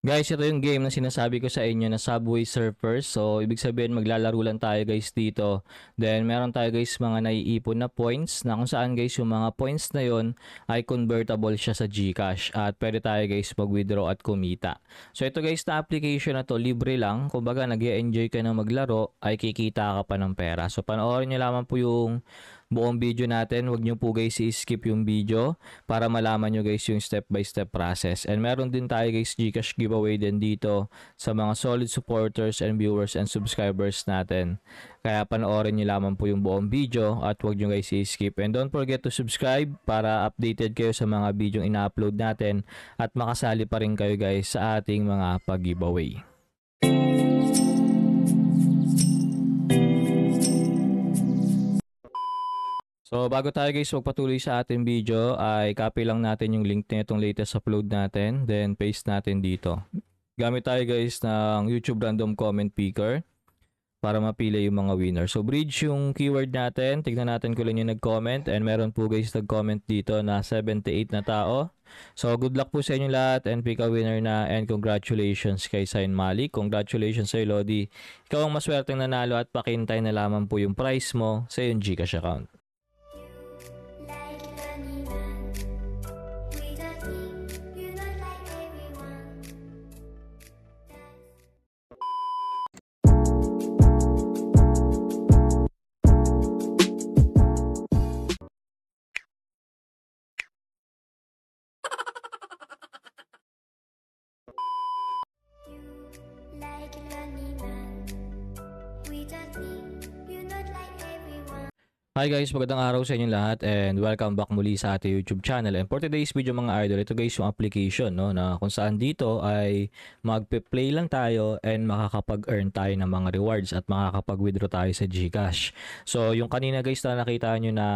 Guys, ito yung game na sinasabi ko sa inyo na Subway Surfers. So, ibig sabihin maglalaro lang tayo guys dito. Then, meron tayo guys mga naiipon na points na kung saan guys yung mga points na yon ay convertible siya sa GCash. At pwede tayo guys mag-withdraw at kumita. So, ito guys na application na to libre lang. Kung baga nag -e enjoy ka na maglaro ay kikita ka pa ng pera. So, panoorin nyo lamang po yung buong video natin. Huwag nyo po guys i-skip yung video para malaman nyo guys yung step by step process. And meron din tayo guys Gcash giveaway din dito sa mga solid supporters and viewers and subscribers natin. Kaya panoorin nyo lamang po yung buong video at huwag nyo guys i-skip. And don't forget to subscribe para updated kayo sa mga video ina-upload natin at makasali pa rin kayo guys sa ating mga pag-giveaway. So bago tayo guys magpatuloy sa ating video ay copy lang natin yung link nitong latest upload natin then paste natin dito. Gamit tayo guys ng YouTube random comment picker para mapili yung mga winner. So bridge yung keyword natin. Tignan natin kung yung nag-comment and meron po guys nag-comment dito na 78 na tao. So good luck po sa inyo lahat and pick a winner na and congratulations kay Sain Malik. Congratulations sa Lodi. Ikaw ang maswerteng nanalo at pakintay na lamang po yung prize mo sa yung Gcash account. Hi guys, magandang araw sa inyo lahat and welcome back muli sa ating YouTube channel. And for today's video mga idol, ito guys yung application no, na kung saan dito ay magpe-play lang tayo and makakapag-earn tayo ng mga rewards at makakapag-withdraw tayo sa GCash. So yung kanina guys na nakita nyo na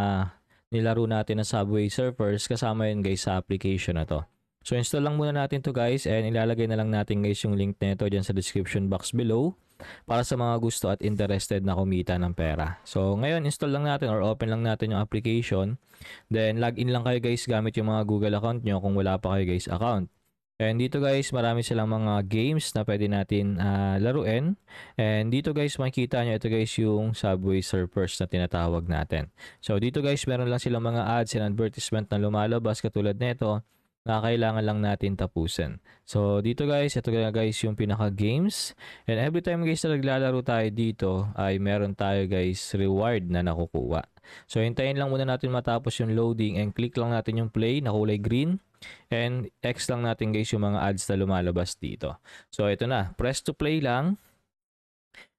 nilaro natin na Subway Surfers, kasama yun guys sa application na to. So install lang muna natin to guys and ilalagay na lang natin guys yung link nito na sa description box below para sa mga gusto at interested na kumita ng pera. So, ngayon, install lang natin or open lang natin yung application. Then, login lang kayo guys gamit yung mga Google account nyo kung wala pa kayo guys account. And dito guys, marami silang mga games na pwede natin uh, laruin. And dito guys, makikita nyo, ito guys yung Subway Surfers na tinatawag natin. So dito guys, meron lang silang mga ads and advertisement na lumalabas katulad nito na kailangan lang natin tapusin. So, dito guys, ito na guys yung pinaka-games. And every time guys na naglalaro tayo dito, ay meron tayo guys reward na nakukuha. So, hintayin lang muna natin matapos yung loading and click lang natin yung play na kulay green. And X lang natin guys yung mga ads na lumalabas dito. So, ito na. Press to play lang.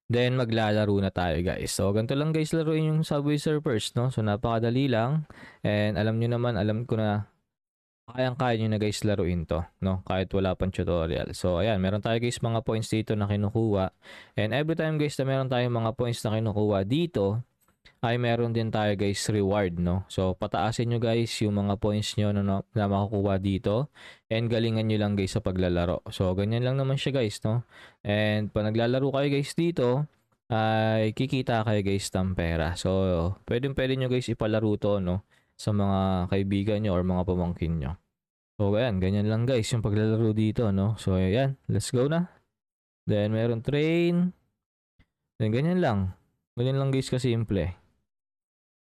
Then, maglalaro na tayo guys. So, ganito lang guys laruin yung Subway Surfers, no? So, napakadali lang. And alam nyo naman, alam ko na kayang-kaya nyo na guys laruin to no kahit wala pang tutorial so ayan meron tayo guys mga points dito na kinukuha and every time guys na meron tayong mga points na kinukuha dito ay meron din tayo guys reward no so pataasin nyo guys yung mga points nyo no, no, na makukuha dito and galingan nyo lang guys sa paglalaro so ganyan lang naman siya guys no and pag naglalaro kayo guys dito ay kikita kayo guys ng pera so pwedeng pwede nyo guys ipalaro to no sa mga kaibigan nyo or mga pamangkin nyo. So, ayan, ganyan lang guys yung paglalaro dito, no? So, ayan, let's go na. Then, meron train. Then, ganyan lang. Ganyan lang guys kasimple.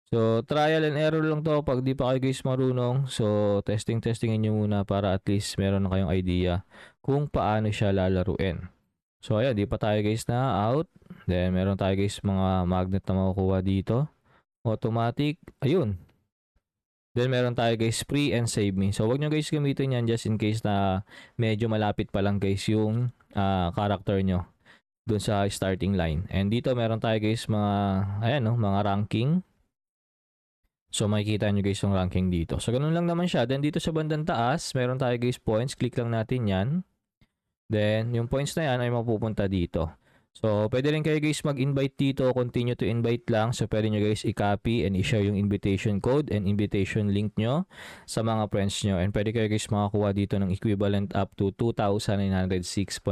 So, trial and error lang to pag di pa kayo guys marunong. So, testing-testingin nyo muna para at least meron na kayong idea kung paano siya lalaruin. So, ayan, di pa tayo guys na out. Then, meron tayo guys mga magnet na makukuha dito. Automatic. Ayun, Then meron tayo guys, free and save me. So wag nyo guys gamitin yan just in case na medyo malapit pa lang guys yung uh, character nyo dun sa starting line. And dito meron tayo guys mga, ayan no, mga ranking. So makikita nyo guys yung ranking dito. So ganun lang naman siya. Then dito sa bandang taas, meron tayo guys points. Click lang natin yan. Then yung points na yan ay mapupunta dito. So, pwede rin kayo guys mag-invite dito. Continue to invite lang. So, pwede nyo guys i-copy and i-share yung invitation code and invitation link nyo sa mga friends nyo. And pwede kayo guys makakuha dito ng equivalent up to 2,906.60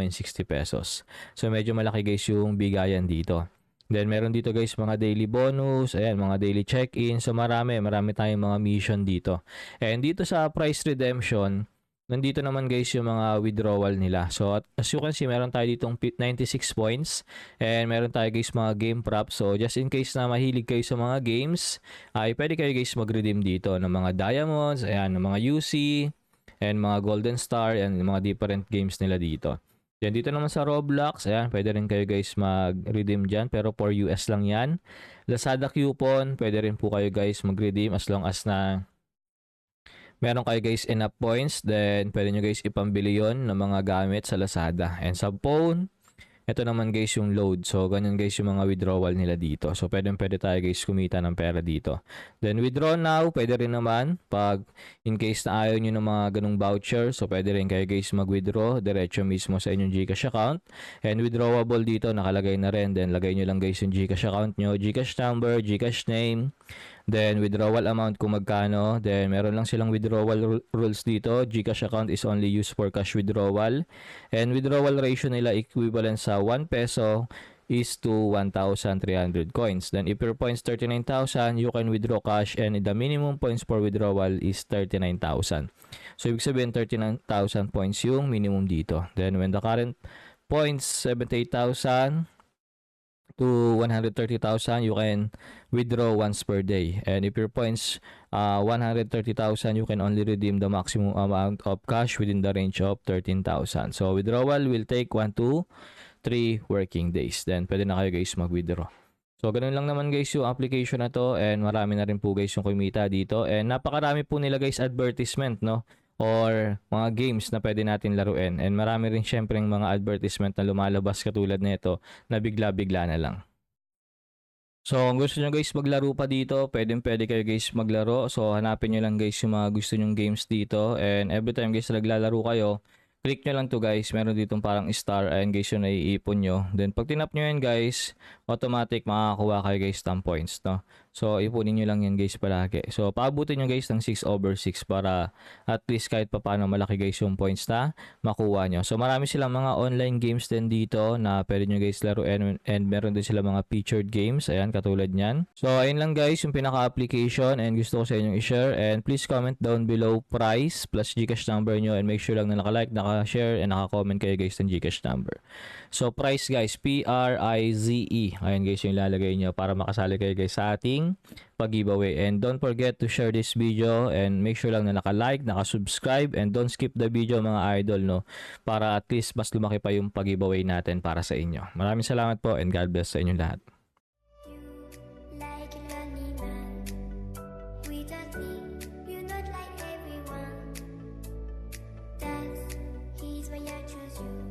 pesos. So, medyo malaki guys yung bigayan dito. Then, meron dito guys mga daily bonus, ayan, mga daily check-in. So, marami, marami tayong mga mission dito. And dito sa price redemption, Nandito naman guys yung mga withdrawal nila. So at, as you can see, meron tayo ditong 96 points and meron tayo guys mga game prop. So just in case na mahilig kayo sa mga games, ay pwede kayo guys mag-redeem dito ng mga diamonds, ayan, ng mga UC, and mga golden star, and mga different games nila dito. Yan, dito naman sa Roblox, ayan, pwede rin kayo guys mag-redeem dyan, pero for US lang yan. Lazada coupon, pwede rin po kayo guys mag-redeem as long as na meron kayo guys enough points, then pwede nyo guys ipambili yon ng mga gamit sa Lazada. And sa phone, ito naman guys yung load. So, ganyan guys yung mga withdrawal nila dito. So, pwede pwede tayo guys kumita ng pera dito. Then, withdraw now, pwede rin naman pag in case na ayaw nyo ng mga ganung voucher. So, pwede rin kayo guys mag-withdraw diretso mismo sa inyong Gcash account. And withdrawable dito, nakalagay na rin. Then, lagay nyo lang guys yung Gcash account nyo, Gcash number, Gcash name, Then, withdrawal amount kung magkano. Then, meron lang silang withdrawal rules dito. Gcash account is only used for cash withdrawal. And withdrawal ratio nila equivalent sa 1 peso is to 1,300 coins. Then if your points 39,000, you can withdraw cash and the minimum points for withdrawal is 39,000. So ibig sabihin 39,000 points yung minimum dito. Then when the current points 78,000, to 130,000, you can withdraw once per day. And if your points uh, 130,000, you can only redeem the maximum amount of cash within the range of 13,000. So withdrawal will take 1 to 3 working days. Then pwede na kayo guys mag-withdraw. So ganun lang naman guys yung application na to and marami na rin po guys yung kumita dito and napakarami po nila guys advertisement no or mga games na pwede natin laruin. And marami rin syempre ng mga advertisement na lumalabas katulad nito na, na bigla-bigla na lang. So, kung gusto nyo guys maglaro pa dito, pwede pwede kayo guys maglaro. So, hanapin nyo lang guys yung mga gusto nyong games dito. And every time guys naglalaro kayo, click nyo lang to guys. Meron ditong parang star. Ayan guys yung naiipon nyo. Then, pag tinap nyo yan guys, automatic makakakuha kayo guys ng points. No? So, ipunin nyo lang yan guys palagi. So, paabutin nyo guys ng 6 over 6 para at least kahit papano malaki guys yung points na makuha nyo. So, marami silang mga online games din dito na pwede nyo guys laruin and, and meron din silang mga featured games. Ayan, katulad nyan. So, ayun lang guys yung pinaka-application and gusto ko sa inyong i-share. And please comment down below price plus Gcash number nyo and make sure lang na naka-like, naka-share and naka-comment kayo guys ng Gcash number. So, price guys, P-R-I-Z-E. Ayan guys yung ilalagay nyo para makasali kayo guys sa ating ng pag-giveaway. And don't forget to share this video and make sure lang na naka-like, naka-subscribe and don't skip the video mga idol no para at least mas lumaki pa yung pag-giveaway natin para sa inyo. Maraming salamat po and God bless sa inyo lahat. choose you